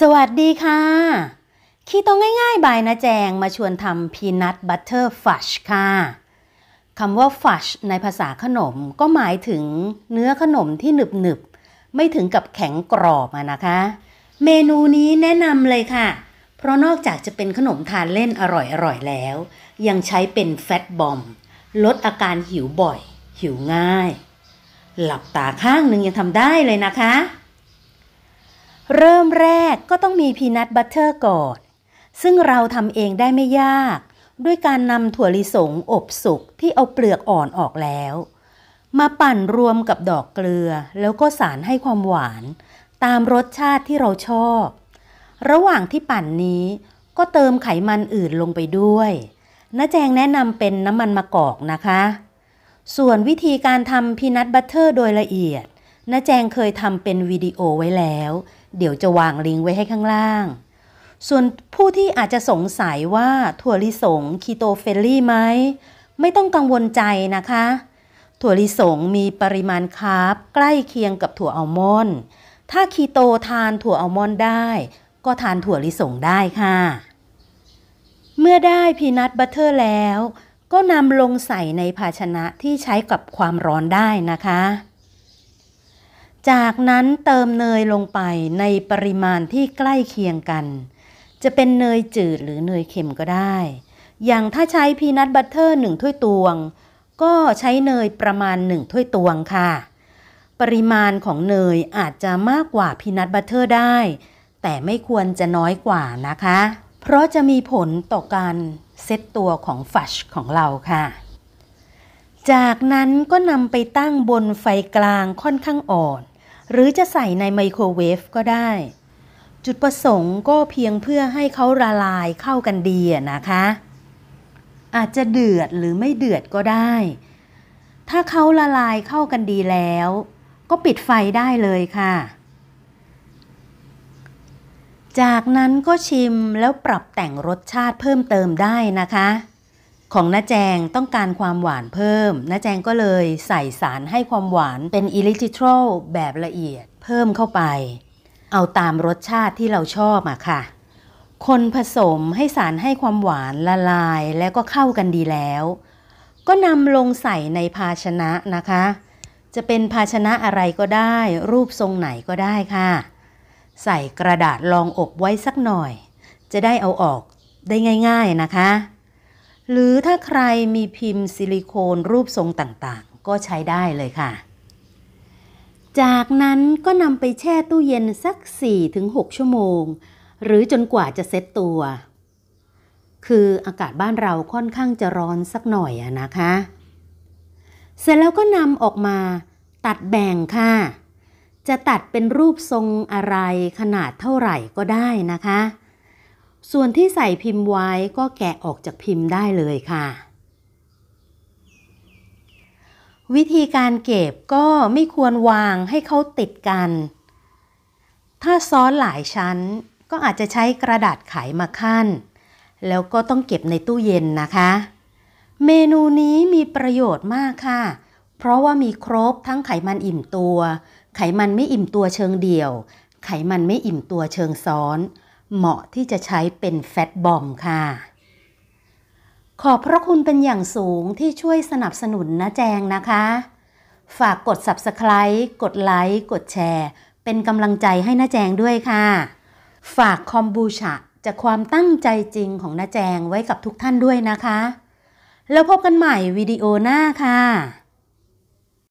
สวัสดีค่ะ คีโตง่ายๆบายนะแจงมาชวนทำพีนัทบัตเตอร์ฟัชค่ะ คำว่าฟัชในภาษาขนมก็หมายถึงเนื้อขนมที่หนึบหนึบไม่ถึงกับแข็งกรอบนะคะ เมนูนี้แนะนำเลยค่ะ เพราะนอกจากจะเป็นขนมทานเล่นอร่อยๆ แล้ว ยังใช้เป็นแฟตบอมลดอาการหิวบ่อย หิวง่าย หลับตาข้างหนึ่งยังทำได้เลยนะคะเริ่มแรกก็ต้องมีพีนัทบัตเตอร์ก่อน ซึ่งเราทำเองได้ไม่ยาก ด้วยการนำถั่วลิสงอบสุกที่เอาเปลือกอ่อนออกแล้ว มาปั่นรวมกับดอกเกลือ แล้วก็สารให้ความหวาน ตามรสชาติที่เราชอบ ระหว่างที่ปั่นนี้ก็เติมไขมันอื่นลงไปด้วยน้าแจงแนะนำเป็นน้ำมันมะกอกนะคะ ส่วนวิธีการทำพีนัทบัตเตอร์โดยละเอียดน้าแจงเคยทำเป็นวิดีโอไว้แล้วเดี๋ยวจะวางลิงก์ไว้ให้ข้างล่าง ส่วนผู้ที่อาจจะสงสัยว่าถั่วลิสงคีโตเฟลลี่ไหมไม่ต้องกังวลใจนะคะ ถั่วลิสงมีปริมาณคาร์บใกล้เคียงกับถั่วอัลมอนด์ถ้าคีโตทานถั่วอัลมอนด์ได้ ก็ทานถั่วลิสงได้ค่ะ เมื่อได้พีนัทบัตเตอร์แล้ว ก็นำลงใส่ในภาชนะที่ใช้กับความร้อนได้นะคะจากนั้นเติมเนยลงไปในปริมาณที่ใกล้เคียงกัน จะเป็นเนยจืดหรือเนยเค็มก็ได้ อย่างถ้าใช้พีนัทบัตเตอร์หนึ่งถ้วยตวงก็ใช้เนยประมาณหนึ่งถ้วยตวงค่ะ ปริมาณของเนยอาจจะมากกว่าพีนัทบัตเตอร์ได้ แต่ไม่ควรจะน้อยกว่านะคะ เพราะจะมีผลต่อการเซตตัวของฟัชของเราค่ะ จากนั้นก็นำไปตั้งบนไฟกลางค่อนข้างอ่อนหรือจะใส่ในไมโครเวฟก็ได้ จุดประสงค์ก็เพียงเพื่อให้เขาละลายเข้ากันดีนะคะ อาจจะเดือดหรือไม่เดือดก็ได้ ถ้าเขาละลายเข้ากันดีแล้ว ก็ปิดไฟได้เลยค่ะ จากนั้นก็ชิมแล้วปรับแต่งรสชาติเพิ่มเติมได้นะคะของน้าแจงต้องการความหวานเพิ่มน้าแจงก็เลยใส่สารให้ความหวานเป็นอิลิทิทรอลแบบละเอียดเพิ่มเข้าไป เอาตามรสชาติที่เราชอบอะค่ะ คนผสมให้สารให้ความหวานละลายแล้วก็เข้ากันดีแล้ว ก็นำลงใส่ในภาชนะนะคะ จะเป็นภาชนะอะไรก็ได้ รูปทรงไหนก็ได้ค่ะ ใส่กระดาษรองอบไว้สักหน่อย จะได้เอาออกได้ง่าย ๆนะคะหรือถ้าใครมีพิมพ์ซิลิโคนรูปทรงต่างๆ ก็ใช้ได้เลยค่ะ จากนั้นก็นำไปแช่ตู้เย็นสัก 4-6 ชั่วโมง หรือจนกว่าจะเซ็ตตัว คืออากาศบ้านเราค่อนข้างจะร้อนสักหน่อยนะคะ เสร็จแล้วก็นำออกมา ตัดแบ่งค่ะ จะตัดเป็นรูปทรงอะไรขนาดเท่าไหร่ก็ได้นะคะส่วนที่ใส่พิมพ์ไว้ก็แกะออกจากพิมพ์ได้เลยค่ะ วิธีการเก็บก็ไม่ควรวางให้เขาติดกัน ถ้าซ้อนหลายชั้นก็อาจจะใช้กระดาษไขมาขั้น แล้วก็ต้องเก็บในตู้เย็นนะคะ เมนูนี้มีประโยชน์มากค่ะ เพราะว่ามีครบทั้งไขมันอิ่มตัว ไขมันไม่อิ่มตัวเชิงเดี่ยว ไขมันไม่อิ่มตัวเชิงซ้อนเหมาะที่จะใช้เป็นแฟตบอมค่ะ ขอบพระคุณเป็นอย่างสูงที่ช่วยสนับสนุนนะแจงนะคะ ฝากกด Subscribe กดไลค์กดแชร์ เป็นกำลังใจให้นะแจงด้วยค่ะ ฝากคอมบูชาจากความตั้งใจจริงของนะแจงไว้กับทุกท่านด้วยนะคะ แล้วพบกันใหม่วิดีโอหน้าค่ะ